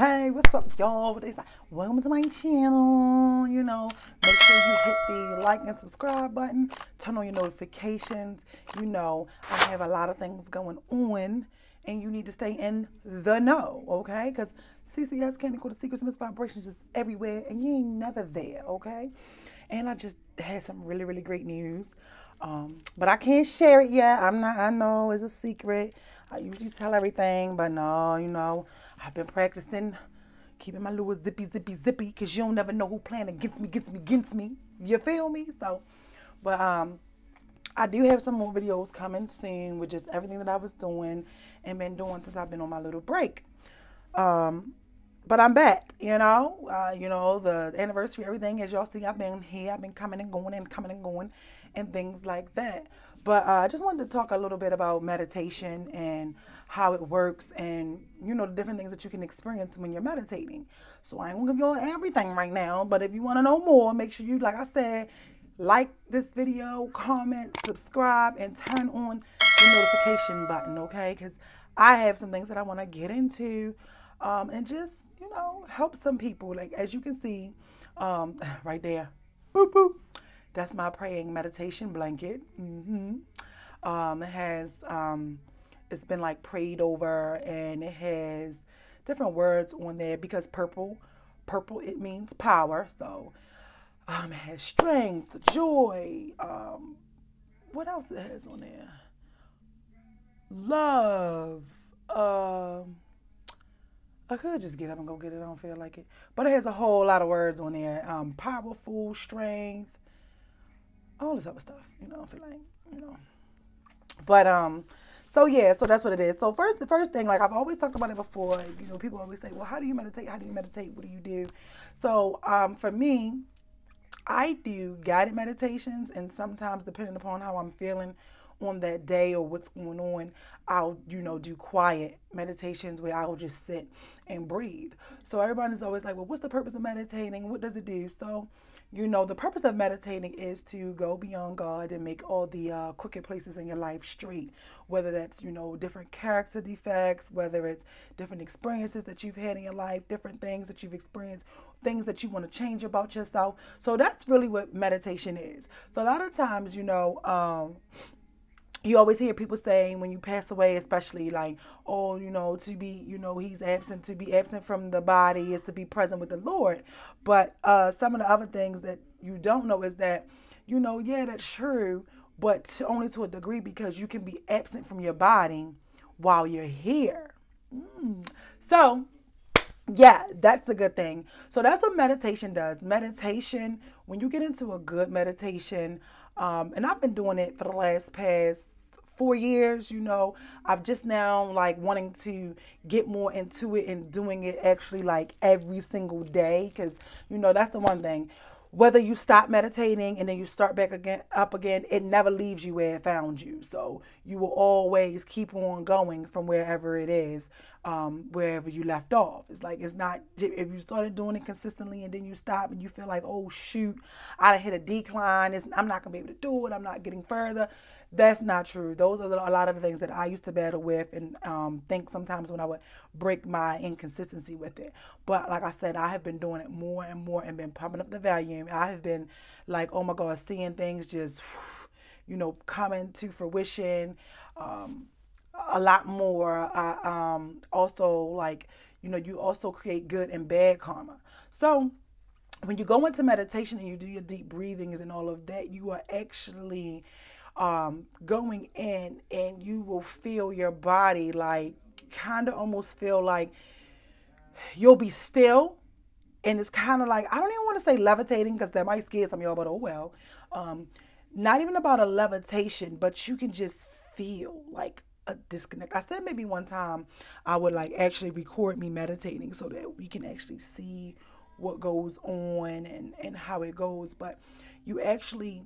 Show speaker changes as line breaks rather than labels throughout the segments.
hey what's up y'all what is that welcome to my channel you know make sure you hit the like and subscribe button turn on your notifications you know i have a lot of things going on and you need to stay in the know okay because ccs can't equal the secrets and its vibrations is everywhere and you ain't never there okay and i just had some really really great news um, but i can't share it yet i'm not i know it's a secret I usually tell everything, but no, you know, I've been practicing keeping my little zippy, zippy, zippy, because you don't never know who playing against me, against me, against me. You feel me? So, but um, I do have some more videos coming soon with just everything that I was doing and been doing since I've been on my little break. Um, but I'm back, you know. Uh, you know, the anniversary, everything, as y'all see, I've been here, I've been coming and going and coming and going and things like that. But uh, I just wanted to talk a little bit about meditation and how it works and, you know, the different things that you can experience when you're meditating. So I ain't gonna give y'all everything right now, but if you wanna know more, make sure you, like I said, like this video, comment, subscribe, and turn on the notification button, okay? Because I have some things that I wanna get into um, and just know, help some people. Like as you can see, um, right there, boop boop. That's my praying meditation blanket. Mm-hmm. Um, it has um, it's been like prayed over, and it has different words on there because purple, purple it means power. So um, it has strength, joy. Um, what else it has on there? Love I could just get up and go get it. I don't feel like it. But it has a whole lot of words on there. Um, powerful, strength, all this other stuff. You know, I feel like, you know. But um, so yeah, so that's what it is. So first the first thing, like I've always talked about it before, you know, people always say, Well, how do you meditate? How do you meditate? What do you do? So um for me, I do guided meditations and sometimes depending upon how I'm feeling on that day or what's going on, I'll, you know, do quiet meditations where I'll just sit and breathe. So everybody's always like, well, what's the purpose of meditating? What does it do? So, you know, the purpose of meditating is to go beyond God and make all the uh, crooked places in your life straight, whether that's, you know, different character defects, whether it's different experiences that you've had in your life, different things that you've experienced, things that you want to change about yourself. So that's really what meditation is. So a lot of times, you know, um, you always hear people saying when you pass away, especially like, oh, you know, to be, you know, he's absent. To be absent from the body is to be present with the Lord. But uh, some of the other things that you don't know is that, you know, yeah, that's true, but to, only to a degree because you can be absent from your body while you're here. Mm. So, yeah, that's a good thing. So that's what meditation does. Meditation, when you get into a good meditation, um, and I've been doing it for the last past four years, you know, I've just now like wanting to get more into it and doing it actually like every single day because, you know, that's the one thing. Whether you stop meditating and then you start back again up again, it never leaves you where it found you. So you will always keep on going from wherever it is, um, wherever you left off. It's like it's not if you started doing it consistently and then you stop and you feel like, oh shoot, I hit a decline. It's, I'm not gonna be able to do it. I'm not getting further that's not true. Those are a lot of the things that I used to battle with and um, think sometimes when I would break my inconsistency with it. But like I said, I have been doing it more and more and been pumping up the volume. I have been like, oh my God, seeing things just, you know, coming to fruition um, a lot more. I um, also like, you know, you also create good and bad karma. So, when you go into meditation and you do your deep breathings and all of that, you are actually um, going in, and you will feel your body like kind of almost feel like you'll be still. And it's kind of like, I don't even want to say levitating because that might scare some of y'all, but oh well. Um, not even about a levitation, but you can just feel like a disconnect. I said maybe one time I would like actually record me meditating so that we can actually see what goes on and, and how it goes. But you actually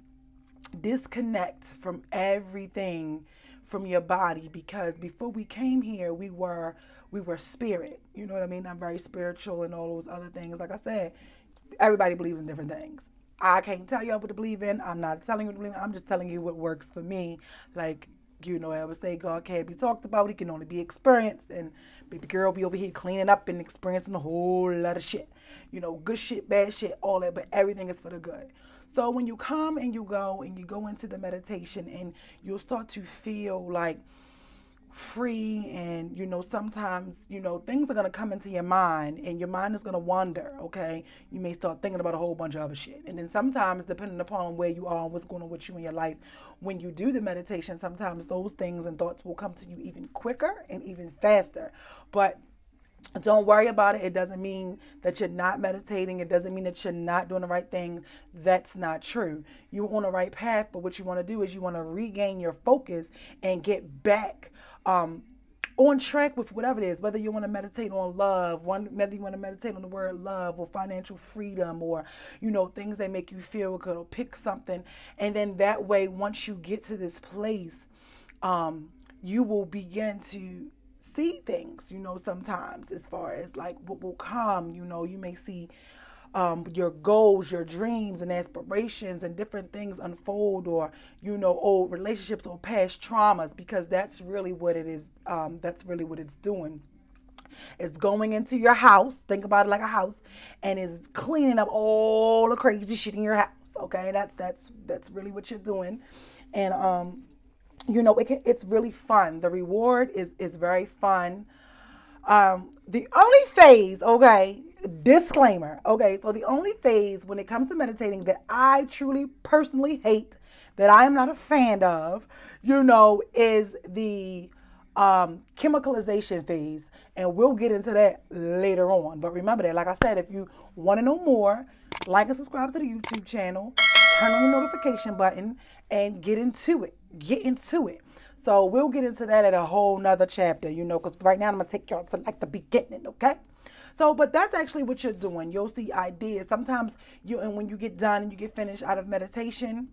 disconnect from everything from your body because before we came here we were we were spirit you know what i mean i'm very spiritual and all those other things like i said everybody believes in different things i can't tell y'all what to believe in i'm not telling you what to believe in i'm just telling you what works for me like you know, I would say God can't be talked about. He can only be experienced. And baby girl be over here cleaning up and experiencing a whole lot of shit. You know, good shit, bad shit, all that. But everything is for the good. So when you come and you go and you go into the meditation and you'll start to feel like free and you know sometimes you know things are going to come into your mind and your mind is going to wander okay you may start thinking about a whole bunch of other shit and then sometimes depending upon where you are and what's going on with you in your life when you do the meditation sometimes those things and thoughts will come to you even quicker and even faster but don't worry about it. It doesn't mean that you're not meditating. It doesn't mean that you're not doing the right thing. That's not true. You're on the right path, but what you want to do is you want to regain your focus and get back um, on track with whatever it is, whether you want to meditate on love, one whether you want to meditate on the word love or financial freedom or you know things that make you feel good or pick something, and then that way once you get to this place, um, you will begin to see things, you know, sometimes as far as like what will come, you know, you may see um, your goals, your dreams and aspirations and different things unfold or, you know, old relationships or past traumas because that's really what it is. Um, that's really what it's doing. It's going into your house. Think about it like a house and is cleaning up all the crazy shit in your house. Okay. That's, that's, that's really what you're doing. And, um, you know, it can, it's really fun. The reward is is very fun. Um, the only phase, okay, disclaimer, okay, so the only phase when it comes to meditating that I truly personally hate, that I am not a fan of, you know, is the um, chemicalization phase, and we'll get into that later on. But remember that, like I said, if you want to know more, like and subscribe to the YouTube channel, turn on the notification button and get into it. Get into it. So we'll get into that at a whole nother chapter, you know, because right now I'm gonna take y'all to like the beginning, okay? So, but that's actually what you're doing. You'll see ideas. Sometimes you and when you get done and you get finished out of meditation,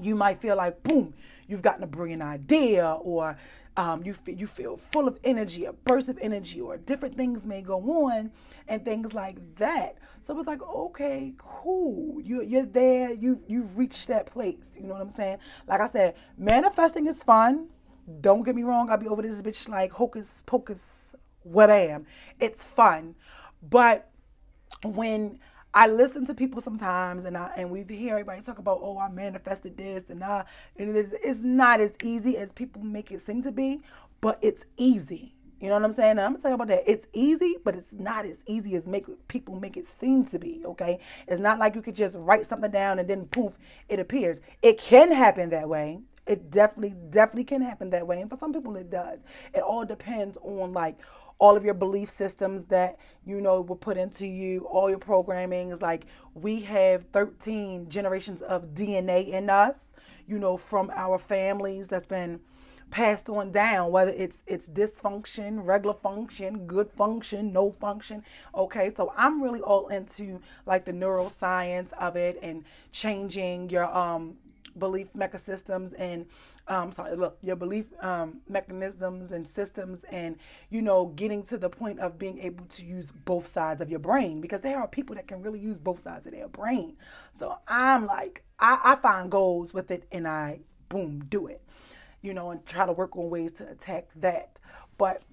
you might feel like boom, you've gotten a brilliant idea, or um, you feel you feel full of energy, a burst of energy, or different things may go on, and things like that. So it's like, okay, cool. You you're there. You you've reached that place. You know what I'm saying? Like I said, manifesting is fun. Don't get me wrong. I'll be over this bitch like hocus pocus, am? It's fun, but when I listen to people sometimes, and I and we hear everybody talk about, oh, I manifested this, and I, and it's, it's not as easy as people make it seem to be, but it's easy. You know what I'm saying? And I'm gonna tell you about that. It's easy, but it's not as easy as make people make it seem to be. Okay, it's not like you could just write something down and then poof, it appears. It can happen that way. It definitely, definitely can happen that way. And for some people, it does. It all depends on like all of your belief systems that you know were put into you, all your programming is like we have 13 generations of DNA in us, you know, from our families that's been passed on down whether it's it's dysfunction regular function good function no function okay so i'm really all into like the neuroscience of it and changing your um belief mechanisms and um, sorry, look, your belief um, mechanisms and systems, and you know, getting to the point of being able to use both sides of your brain because there are people that can really use both sides of their brain. So I'm like, I, I find goals with it, and I boom do it, you know, and try to work on ways to attack that. But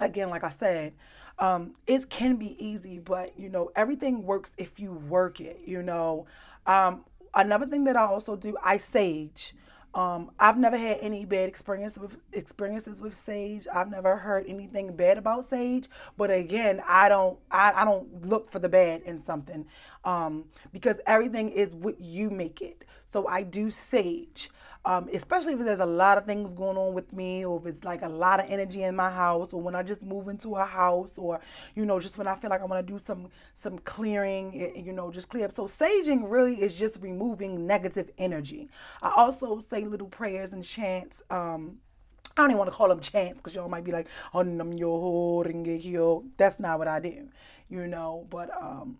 again, like I said, um, it can be easy, but you know, everything works if you work it, you know. Um, another thing that I also do, I sage. Um, I've never had any bad experience with experiences with sage. I've never heard anything bad about sage. But again, I don't I, I don't look for the bad in something um, because everything is what you make it. So I do sage um, especially if there's a lot of things going on with me or if it's like a lot of energy in my house or when I just move into a house or, you know, just when I feel like I want to do some, some clearing, you know, just clear up. So saging really is just removing negative energy. I also say little prayers and chants, um, I don't even want to call them chants because y'all might be like, yo That's not what I do, you know. But um,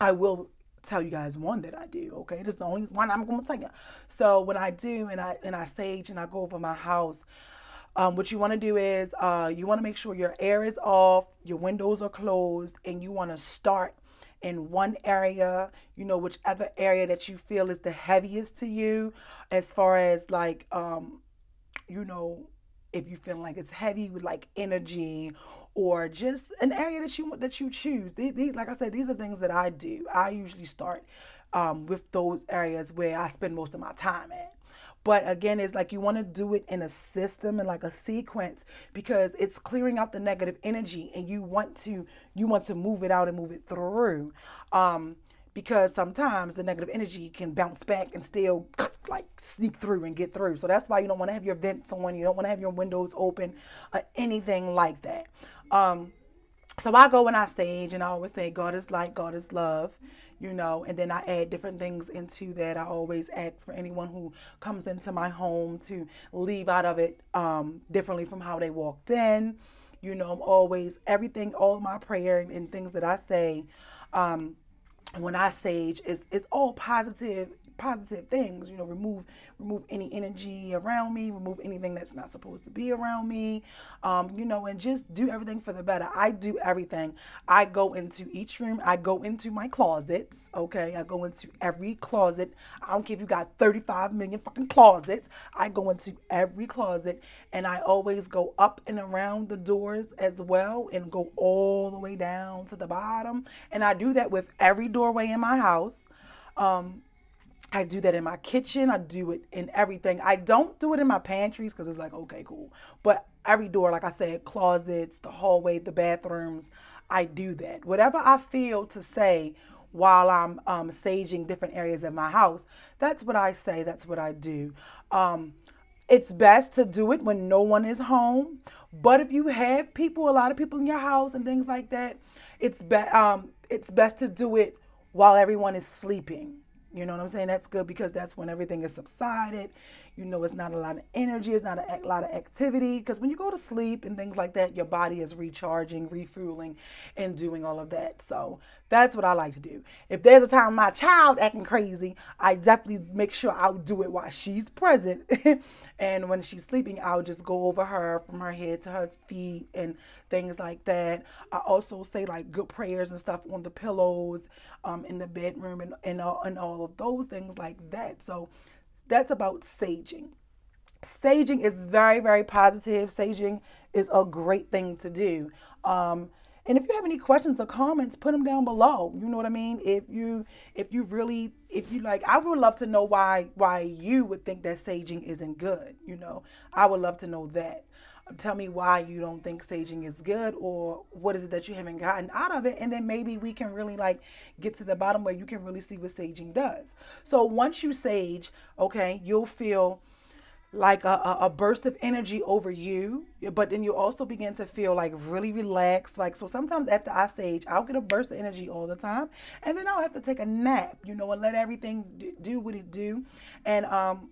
I will tell you guys one that I do. Okay, this is the only one I'm gonna tell you. So when I do and I and I sage and I go over my house, um, what you want to do is uh, you want to make sure your air is off, your windows are closed, and you want to start in one area. You know whichever area that you feel is the heaviest to you, as far as like um, you know if you feel like it's heavy with like energy or just an area that you that you choose. These, these, like I said, these are things that I do. I usually start um, with those areas where I spend most of my time at. But again, it's like you want to do it in a system and like a sequence because it's clearing out the negative energy, and you want to you want to move it out and move it through. Um, because sometimes the negative energy can bounce back and still like sneak through and get through. So that's why you don't want to have your vents on, you don't want to have your windows open, anything like that. Um, so I go and I sage and I always say God is light, God is love, you know, and then I add different things into that. I always ask for anyone who comes into my home to leave out of it um, differently from how they walked in. You know, I'm always everything, all my prayer and, and things that I say um, when I sage is it's all positive positive things. You know, remove remove any energy around me, remove anything that's not supposed to be around me. Um, you know, and just do everything for the better. I do everything. I go into each room. I go into my closets. Okay, I go into every closet. I don't care if you got 35 million fucking closets. I go into every closet, and I always go up and around the doors as well, and go all the way down to the bottom. And I do that with every doorway in my house. Um, I do that in my kitchen. I do it in everything. I don't do it in my pantries because it's like, okay, cool. But every door, like I said, closets, the hallway, the bathrooms, I do that. Whatever I feel to say while I'm um, saging different areas of my house, that's what I say, that's what I do. Um, it's best to do it when no one is home. But if you have people, a lot of people in your house and things like that, it's, be- um, it's best to do it while everyone is sleeping you know what I'm saying? That's good because that's when everything is subsided. You know, it's not a lot of energy, it's not a lot of activity. Because when you go to sleep and things like that, your body is recharging, refueling, and doing all of that. So that's what I like to do. If there's a time my child acting crazy, I definitely make sure I'll do it while she's present. and when she's sleeping, I'll just go over her from her head to her feet and things like that. I also say like good prayers and stuff on the pillows, um, in the bedroom and, and all, and all of those things like that. So that's about saging. Saging is very, very positive. Saging is a great thing to do. Um, and if you have any questions or comments, put them down below. You know what I mean? If you if you really if you like, I would love to know why why you would think that saging isn't good. You know, I would love to know that tell me why you don't think saging is good or what is it that you haven't gotten out of it and then maybe we can really like get to the bottom where you can really see what saging does so once you sage okay you'll feel like a, a, burst of energy over you but then you also begin to feel like really relaxed like so sometimes after i sage i'll get a burst of energy all the time and then i'll have to take a nap you know and let everything do what it do and um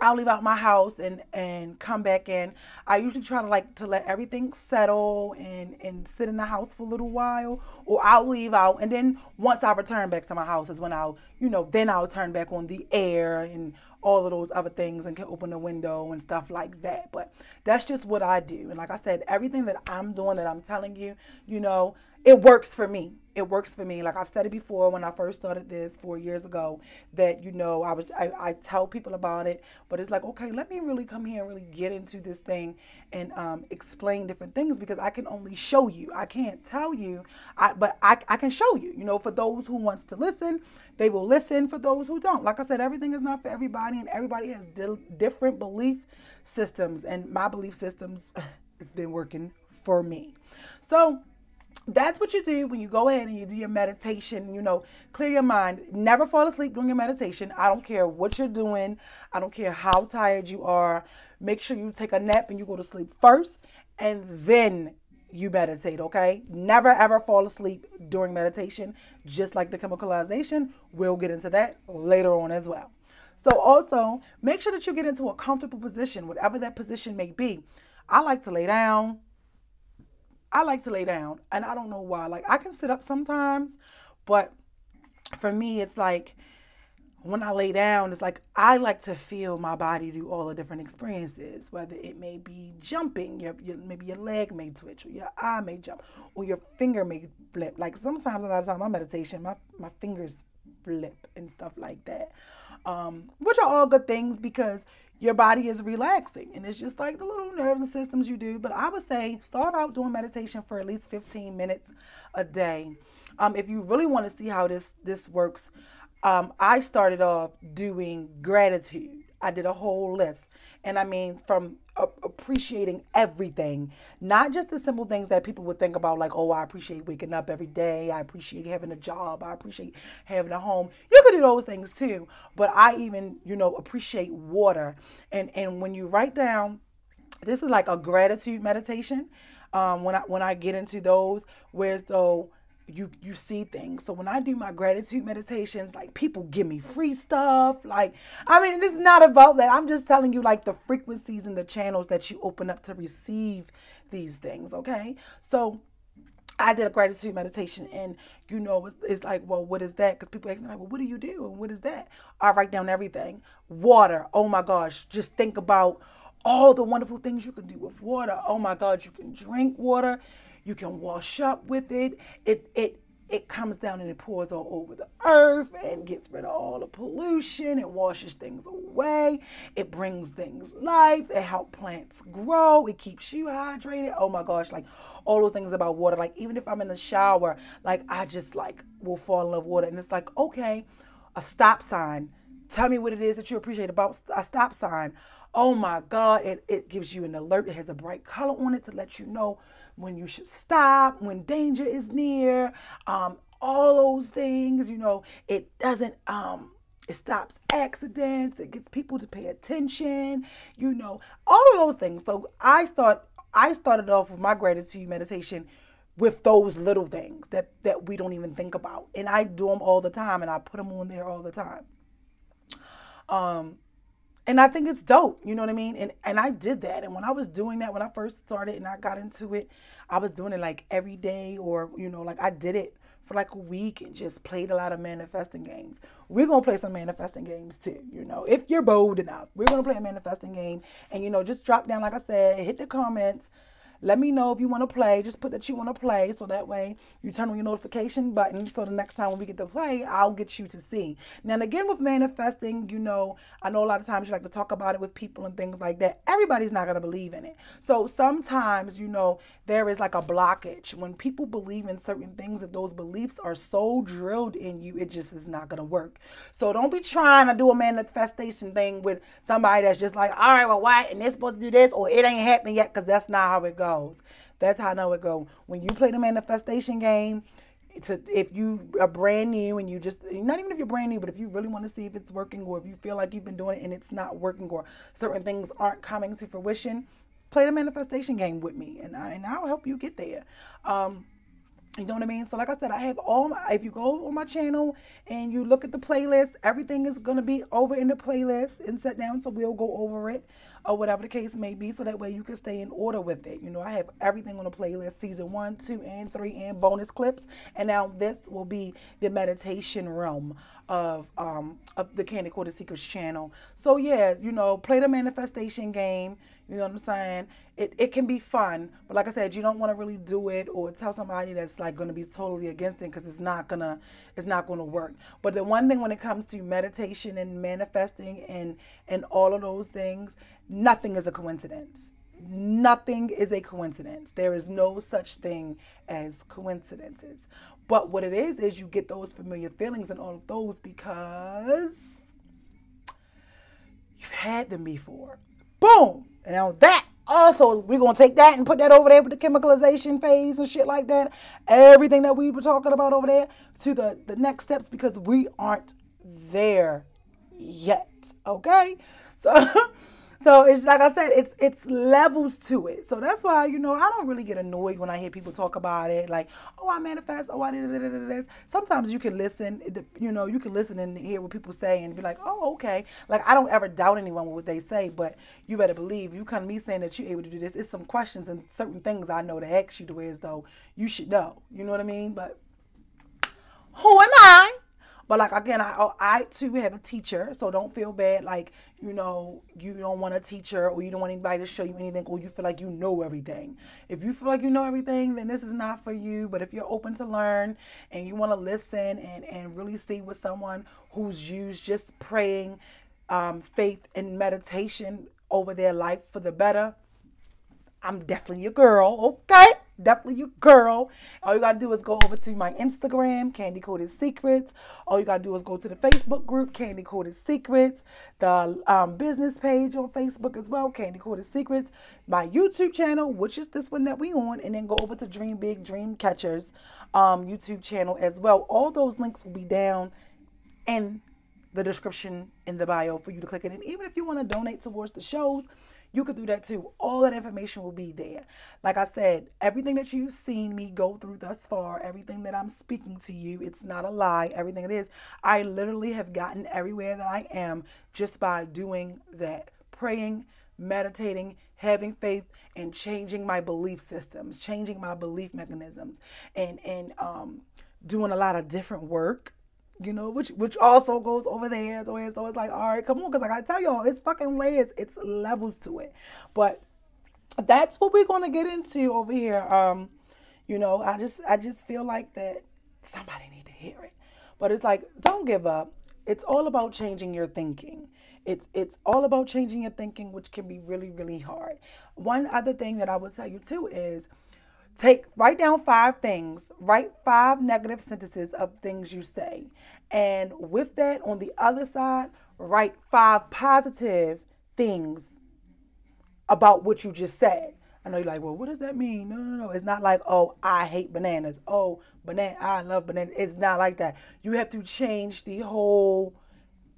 I'll leave out my house and and come back in. I usually try to like to let everything settle and and sit in the house for a little while, or I'll leave out and then once I return back to my house is when I'll you know then I'll turn back on the air and all of those other things and can open the window and stuff like that. But that's just what I do. And like I said, everything that I'm doing that I'm telling you, you know, it works for me. It works for me. Like I've said it before when I first started this four years ago, that you know I was I, I tell people about it, but it's like okay, let me really come here and really get into this thing and um, explain different things because I can only show you. I can't tell you, I, but I I can show you. You know, for those who wants to listen, they will listen. For those who don't, like I said, everything is not for everybody, and everybody has di- different belief systems, and my belief systems has been working for me. So that's what you do when you go ahead and you do your meditation you know clear your mind never fall asleep during your meditation i don't care what you're doing i don't care how tired you are make sure you take a nap and you go to sleep first and then you meditate okay never ever fall asleep during meditation just like the chemicalization we'll get into that later on as well so also make sure that you get into a comfortable position whatever that position may be i like to lay down I like to lay down, and I don't know why. Like I can sit up sometimes, but for me, it's like when I lay down, it's like I like to feel my body do all the different experiences, whether it may be jumping, your, your, maybe your leg may twitch, or your eye may jump, or your finger may flip. Like sometimes a lot of time my meditation, my, my fingers flip and stuff like that. Um, which are all good things because your body is relaxing. And it's just like the little nerves and systems you do. But I would say start out doing meditation for at least 15 minutes a day. Um, if you really want to see how this this works, um, I started off doing gratitude. I did a whole list. And I mean, from appreciating everything, not just the simple things that people would think about, like, oh, I appreciate waking up every day. I appreciate having a job. I appreciate having a home. You could do those things too. But I even, you know, appreciate water. And and when you write down, this is like a gratitude meditation. Um, when I when I get into those, where's though you you see things. So when I do my gratitude meditations, like people give me free stuff. Like I mean, it's not about that. I'm just telling you like the frequencies and the channels that you open up to receive these things, okay? So I did a gratitude meditation, and you know, it's, it's like, well, what is that? Because people ask me, like, well, what do you do? And what is that? I write down everything. Water. Oh my gosh. Just think about all the wonderful things you can do with water. Oh my God. You can drink water. You can wash up with it. It it it comes down and it pours all over the earth and gets rid of all the pollution. It washes things away. It brings things life. It helps plants grow. It keeps you hydrated. Oh my gosh, like all those things about water. Like even if I'm in the shower, like I just like will fall in love with water. And it's like, okay, a stop sign. Tell me what it is that you appreciate about a stop sign. Oh my God, it, it gives you an alert. It has a bright color on it to let you know when you should stop, when danger is near, um, all those things. You know, it doesn't. Um, it stops accidents. It gets people to pay attention. You know, all of those things. So I start. I started off with my gratitude meditation with those little things that that we don't even think about, and I do them all the time, and I put them on there all the time. Um, and I think it's dope. You know what I mean? And and I did that. And when I was doing that, when I first started and I got into it, I was doing it like every day, or you know, like I did it for like a week and just played a lot of manifesting games. We're gonna play some manifesting games too. You know, if you're bold enough, we're gonna play a manifesting game. And you know, just drop down, like I said, hit the comments. Let me know if you want to play. Just put that you want to play so that way you turn on your notification button so the next time when we get to play, I'll get you to see. Now, and again, with manifesting, you know, I know a lot of times you like to talk about it with people and things like that. Everybody's not going to believe in it. So sometimes, you know, there is like a blockage. When people believe in certain things, if those beliefs are so drilled in you, it just is not going to work. So don't be trying to do a manifestation thing with somebody that's just like, all right, well, why? And they're supposed to do this or it ain't happening yet because that's not how it goes. That's how I know it go. When you play the manifestation game, to if you are brand new and you just not even if you're brand new, but if you really want to see if it's working or if you feel like you've been doing it and it's not working or certain things aren't coming to fruition, play the manifestation game with me and I and I'll help you get there. Um, you know what I mean? So like I said, I have all my if you go on my channel and you look at the playlist, everything is gonna be over in the playlist and set down, so we'll go over it or whatever the case may be, so that way you can stay in order with it. You know, I have everything on a playlist season one, two, and three, and bonus clips. And now this will be the meditation realm of um of the Candy Quarter Secrets channel. So yeah, you know, play the manifestation game. You know what I'm saying? It, it can be fun, but like I said, you don't want to really do it or tell somebody that's like going to be totally against it because it's not gonna it's not gonna work. But the one thing when it comes to meditation and manifesting and and all of those things, nothing is a coincidence. Nothing is a coincidence. There is no such thing as coincidences. But what it is is you get those familiar feelings and all of those because you've had them before. Boom now that also we're gonna take that and put that over there with the chemicalization phase and shit like that. Everything that we were talking about over there to the, the next steps because we aren't there yet. Okay? So So it's like I said, it's it's levels to it. So that's why you know I don't really get annoyed when I hear people talk about it, like oh I manifest, oh I did this. Sometimes you can listen, you know, you can listen and hear what people say and be like, oh okay. Like I don't ever doubt anyone what they say, but you better believe you come to me saying that you're able to do this. It's some questions and certain things I know to ask you to as though you should know. You know what I mean? But who am I? But like again, I oh, I too have a teacher, so don't feel bad. Like you know, you don't want a teacher, or you don't want anybody to show you anything, or you feel like you know everything. If you feel like you know everything, then this is not for you. But if you're open to learn and you want to listen and and really see with someone who's used just praying, um, faith and meditation over their life for the better I'm definitely your girl, okay? Definitely your girl. All you gotta do is go over to my Instagram, Candy Coated Secrets. All you gotta do is go to the Facebook group, Candy Coated Secrets. The um, business page on Facebook as well, Candy Coated Secrets. My YouTube channel, which is this one that we on, and then go over to Dream Big Dream Catchers um, YouTube channel as well. All those links will be down in the description in the bio for you to click it. And even if you want to donate towards the shows, you could do that too. All that information will be there. Like I said, everything that you've seen me go through thus far, everything that I'm speaking to you, it's not a lie. Everything it is, I literally have gotten everywhere that I am just by doing that. Praying, meditating, having faith, and changing my belief systems, changing my belief mechanisms, and and um, doing a lot of different work you know, which which also goes over the So it's like, all right, come on, because like I tell y'all, it's fucking layers, it's levels to it. But that's what we're gonna get into over here. Um, you know, I just I just feel like that somebody need to hear it. But it's like, don't give up. It's all about changing your thinking. It's it's all about changing your thinking, which can be really, really hard. One other thing that I would tell you too is take write down five things write five negative sentences of things you say and with that on the other side write five positive things about what you just said i know you're like well what does that mean no no no it's not like oh i hate bananas oh banana i love bananas it's not like that you have to change the whole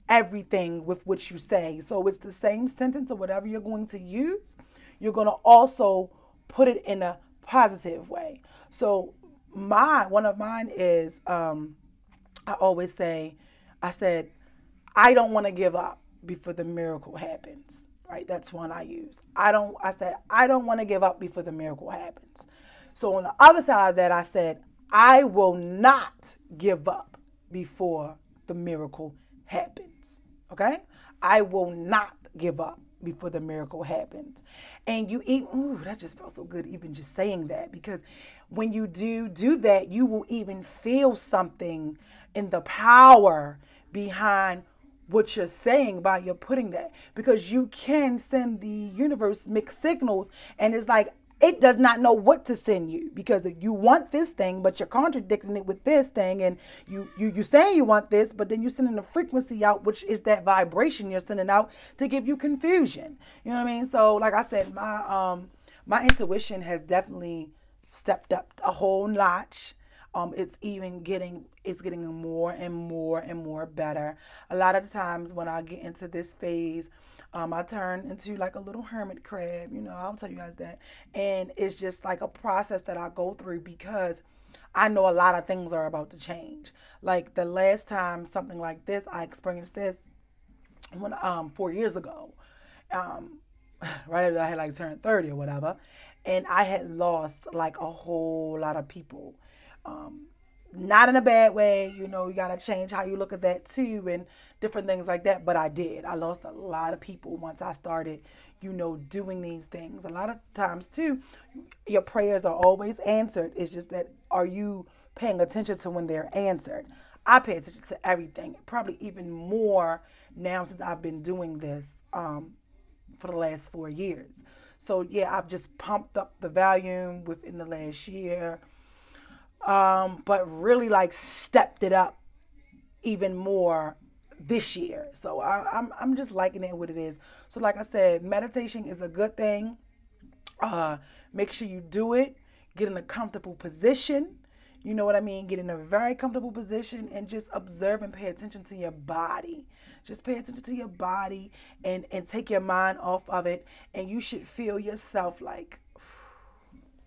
everything with what you say so it's the same sentence or whatever you're going to use you're going to also put it in a positive way. So my one of mine is um, I always say, I said, I don't want to give up before the miracle happens. Right, that's one I use. I don't. I said I don't want to give up before the miracle happens. So on the other side of that, I said I will not give up before the miracle happens. Okay, I will not give up before the miracle happens. And you eat, ooh, that just felt so good even just saying that because when you do do that, you will even feel something in the power behind what you're saying by you're putting that because you can send the universe mixed signals and it's like it does not know what to send you because if you want this thing, but you're contradicting it with this thing, and you you you saying you want this, but then you're sending a frequency out, which is that vibration you're sending out to give you confusion. You know what I mean? So, like I said, my um my intuition has definitely stepped up a whole notch. Um, it's even getting it's getting more and more and more better. A lot of times when I get into this phase, um, I turned into like a little hermit crab, you know, I'll tell you guys that. And it's just like a process that I go through because I know a lot of things are about to change. Like the last time something like this, I experienced this when um four years ago. Um, right after I had like turned 30 or whatever. And I had lost like a whole lot of people. Um, not in a bad way, you know, you gotta change how you look at that too and different things like that. But I did. I lost a lot of people once I started, you know, doing these things. A lot of times, too, your prayers are always answered. It's just that are you paying attention to when they're answered? I pay attention to everything, probably even more now since I've been doing this um, for the last four years. So, yeah, I've just pumped up the volume within the last year, um, but really like stepped it up even more this year. So I, am I'm, I'm just liking it what it is. So like I said, meditation is a good thing. Uh, make sure you do it. Get in a comfortable position. You know what I mean? Get in a very comfortable position and just observe and pay attention to your body. Just pay attention to your body and and take your mind off of it. And you should feel yourself like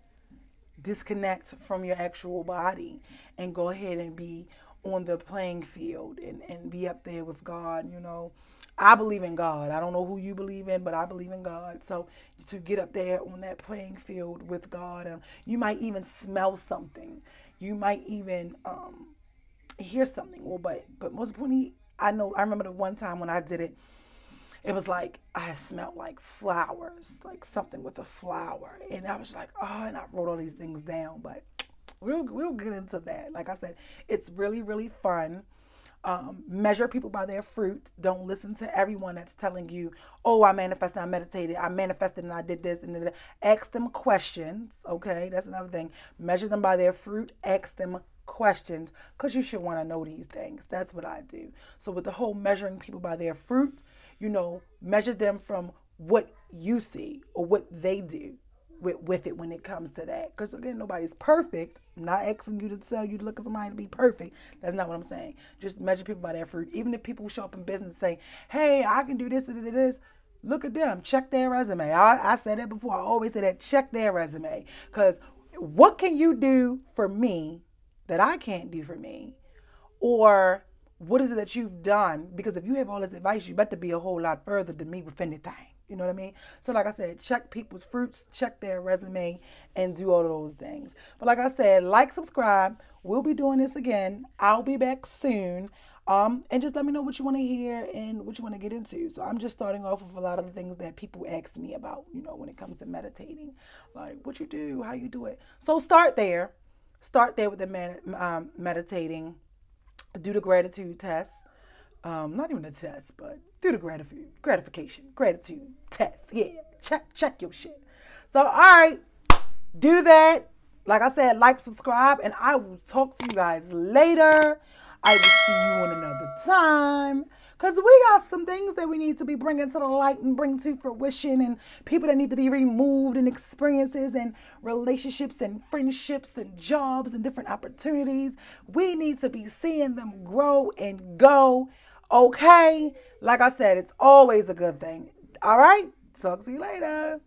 disconnect from your actual body and go ahead and be on the playing field and, and be up there with God, you know. I believe in God. I don't know who you believe in, but I believe in God. So to get up there on that playing field with God, and you might even smell something. You might even um, hear something. Well, but but most importantly, I know I remember the one time when I did it. It was like I smelled like flowers, like something with a flower, and I was like, oh. And I wrote all these things down, but We'll we'll get into that. Like I said, it's really really fun. Um, measure people by their fruit. Don't listen to everyone that's telling you, "Oh, I manifested, I meditated, I manifested, and I did this." And that. ask them questions. Okay, that's another thing. Measure them by their fruit. Ask them questions because you should want to know these things. That's what I do. So with the whole measuring people by their fruit, you know, measure them from what you see or what they do with, with it when it comes to that. Because again, nobody's perfect. I'm not asking you to tell you to look at somebody to be perfect. That's not what I'm saying. Just measure people by their fruit. Even if people show up in business and say, hey, I can do this and this, look at them. Check their resume. I, I said that before. I always say that. Check their resume. Because what can you do for me that I can't do for me? Or what is it that you've done? Because if you have all this advice, you better be a whole lot further than me with anything. You know what I mean? So, like I said, check people's fruits, check their resume, and do all those things. But, like I said, like, subscribe. We'll be doing this again. I'll be back soon. Um, and just let me know what you want to hear and what you want to get into. So I'm just starting off with a lot of the things that people ask me about, you know, when it comes to meditating, like what you do, how you do it. So start there, start there with the med- um, meditating, do the gratitude test, um, not even a test, but through the gratif- gratification, gratitude test. Yeah, check check your shit. So all right, do that. Like I said, like, subscribe, and I will talk to you guys later. I will see you on another time. Because we got some things that we need to be bringing to the light and bring to fruition, and people that need to be removed, and experiences, and relationships, and friendships, and jobs, and different opportunities. We need to be seeing them grow and go okay, like I said, it's always a good thing. All right, talk to you later.